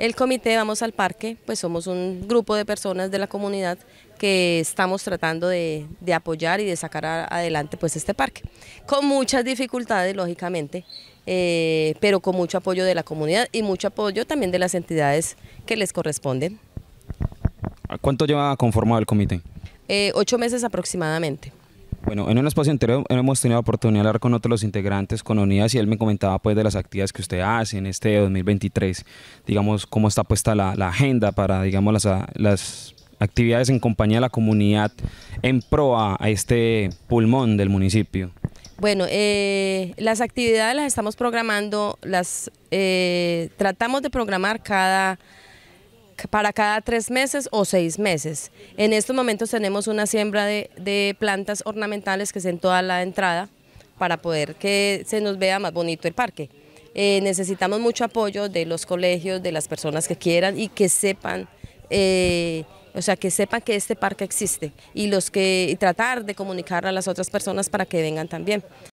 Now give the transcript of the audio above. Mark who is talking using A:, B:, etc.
A: El comité Vamos al Parque, pues somos un grupo de personas de la comunidad que estamos tratando de, apoyar y de sacar adelante pues este parque, con muchas dificultades lógicamente, eh, pero con mucho apoyo de la comunidad y mucho apoyo también de las entidades que les corresponden.
B: ¿Cuánto lleva conformado el comité?
A: Eh, ocho meses aproximadamente.
B: Bueno, en un espacio anterior hemos tenido la oportunidad de hablar con otros los integrantes, con Unidas, y él me comentaba pues de las actividades que usted hace en este 2023, digamos, cómo está puesta la, agenda para, digamos, las, actividades en compañía de la comunidad en pro a, este pulmón del municipio.
A: Bueno, eh, las actividades las estamos programando, las eh, tratamos de programar cada para cada tres meses o seis meses. En estos momentos tenemos una siembra de, plantas ornamentales que es en toda la entrada para poder que se nos vea más bonito el parque. Eh, necesitamos mucho apoyo de los colegios, de las personas que quieran y que sepan, eh, o sea, que sepan que este parque existe y los que y tratar de comunicar a las otras personas para que vengan también.